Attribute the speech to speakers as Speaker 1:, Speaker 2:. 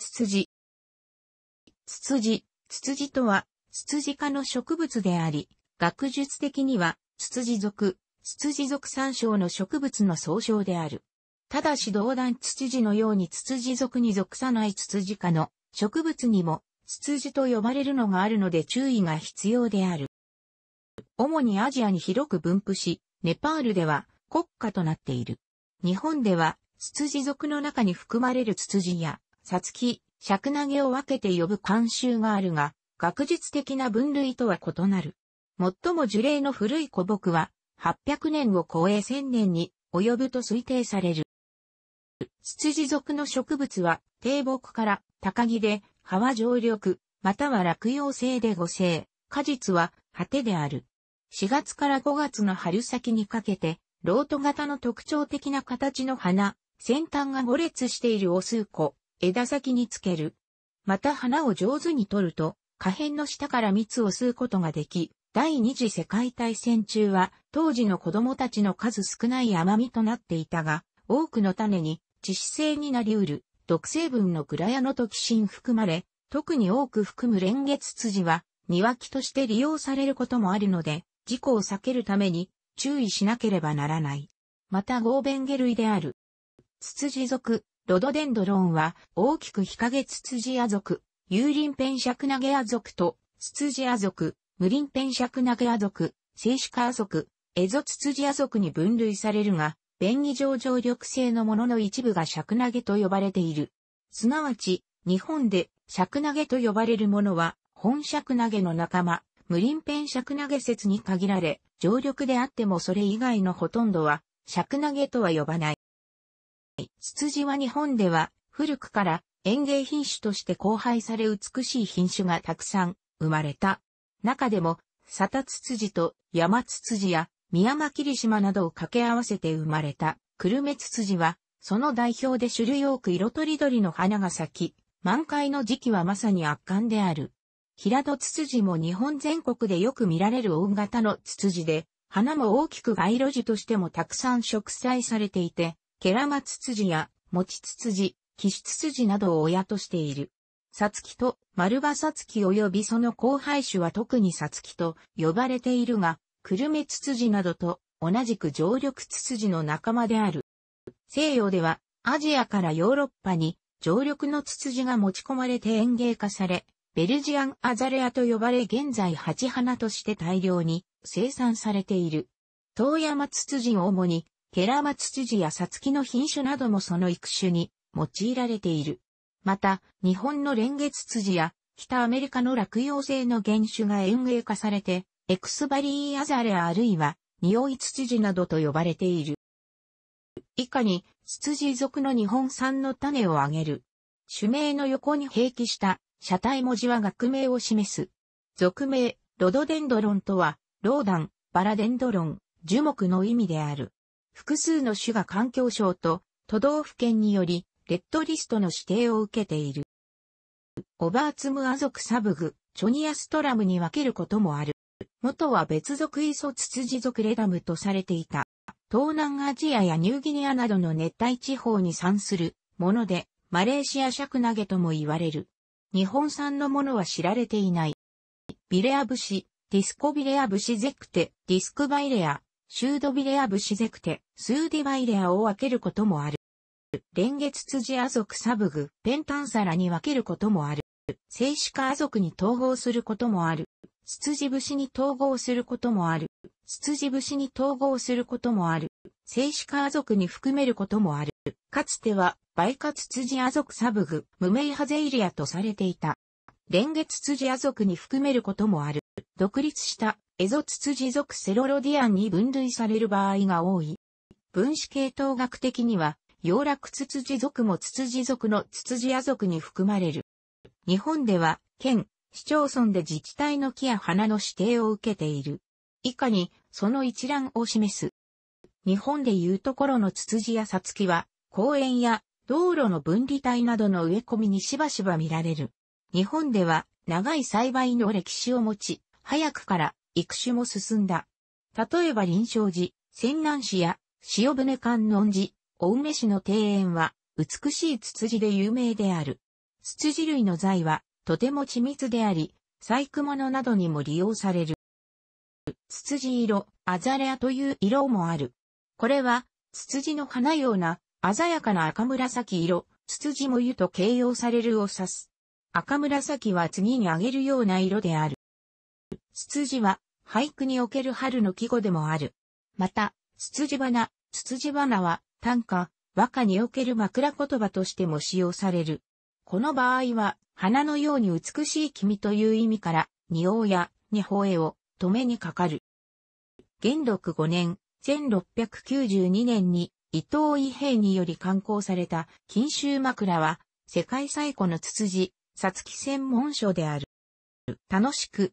Speaker 1: ツツジ。ツツジ、ツツジとは、ツツジ科の植物であり、学術的には、ツツジ属、ツツジ属参照の植物の総称である。ただし同段ツツジのようにツツジ属に属さないツツジ科の植物にも、ツツジと呼ばれるのがあるので注意が必要である。主にアジアに広く分布し、ネパールでは国家となっている。日本では、ツツジ属の中に含まれるツツジや、さつき、尺投げを分けて呼ぶ慣習があるが、学術的な分類とは異なる。最も樹齢の古い古木は、800年を超え1000年に及ぶと推定される。ツツジ属の植物は、低木から高木で、葉は常緑、または落葉性で五星、果実は果てである。4月から5月の春先にかけて、ロート型の特徴的な形の花、先端が5列しているオ数個、枝先につける。また花を上手に取ると、花片の下から蜜を吸うことができ、第二次世界大戦中は当時の子供たちの数少ない甘みとなっていたが、多くの種に致死性になりうる毒成分のグラヤノトキシン含まれ、特に多く含む連月ゲツジは庭木として利用されることもあるので、事故を避けるために注意しなければならない。また合弁下類である。ツツジ属、ロドデンドロンは大きく日陰ツツジア族、ユーリンペンシャクナゲア族と、ツツジア族、ムリンペンシャクナゲア族、セイシカア族、エゾツツジア族に分類されるが、便宜上常緑性のものの一部がシャクナゲと呼ばれている。すなわち、日本でシャクナゲと呼ばれるものは、本シャクナゲの仲間、ムリンペンシャクナゲ説に限られ、常緑であってもそれ以外のほとんどは、シャクナゲとは呼ばない。ツツジは日本では古くから園芸品種として交配され美しい品種がたくさん生まれた。中でも、サタツツジとヤマツツジや宮間霧島などを掛け合わせて生まれたクルメツツジは、その代表で種類多く色とりどりの花が咲き、満開の時期はまさに圧巻である。平戸ツツジも日本全国でよく見られる大型のツツジで、花も大きく街路樹としてもたくさん植栽されていて、ケラマツツジや、モチツツジ、キシツツジなどを親としている。サツキと、マルバサツキ及びその交配種は特にサツキと呼ばれているが、クルメツツジなどと同じく常緑ツツジの仲間である。西洋では、アジアからヨーロッパに、常緑のツツジが持ち込まれて園芸化され、ベルジアンアザレアと呼ばれ現在鉢花として大量に生産されている。東山ツツジを主にケラマツツジやサツキの品種などもその育種に用いられている。また、日本のレンゲツツジや北アメリカの落葉性の原種が園芸化されて、エクスバリーアザレアあるいは、匂いツツジなどと呼ばれている。以下に、ツツジ属の日本産の種を挙げる。種名の横に併記した、車体文字は学名を示す。俗名、ロドデンドロンとは、ローダン、バラデンドロン、樹木の意味である。複数の種が環境省と都道府県により、レッドリストの指定を受けている。オバーツムア族サブグ、チョニアストラムに分けることもある。元は別族イソツツジ族レダムとされていた。東南アジアやニューギニアなどの熱帯地方に産するもので、マレーシアシャクナゲとも言われる。日本産のものは知られていない。ビレアブシ、ディスコビレアブシゼクテ、ディスクバイレア、シュードビレアブシゼクテ、スーディバイレアを分けることもある。連月辻ア族サブグ、ペンタンサラに分けることもある。静止化ア族に統合することもある。ツツジ節に統合することもある。ツツジ節に統合することもある。静止化ア族に含めることもある。かつては、バイカツツジア族サブグ、無名ハゼイリアとされていた。連月辻ア族に含めることもある。独立したエゾツツジ属セロロディアンに分類される場合が多い。分子系統学的には、洋楽ツツジ属もツツジ属のツツジア属に含まれる。日本では、県、市町村で自治体の木や花の指定を受けている。以下に、その一覧を示す。日本でいうところのツツジやサツキは、公園や道路の分離帯などの植え込みにしばしば見られる。日本では、長い栽培の歴史を持ち、早くから育種も進んだ。例えば臨床寺、泉南市や塩船観音寺、大梅市の庭園は美しいツツジで有名である。ツツジ類の材はとても緻密であり、細工物などにも利用される。ツツジ色、アザレアという色もある。これは、ツツジの花ような鮮やかな赤紫色、ツツジも湯と形容されるを指す。赤紫は次にあげるような色である。つつじは、俳句における春の季語でもある。また、つつじ花、つつじ花は、短歌、和歌における枕言葉としても使用される。この場合は、花のように美しい君という意味から、仁王や、に宝絵を、止めにかかる。元禄五年、1692年に、伊藤伊兵により刊行された、金州枕は、世界最古のつつじ、さつき専門書である。楽しく、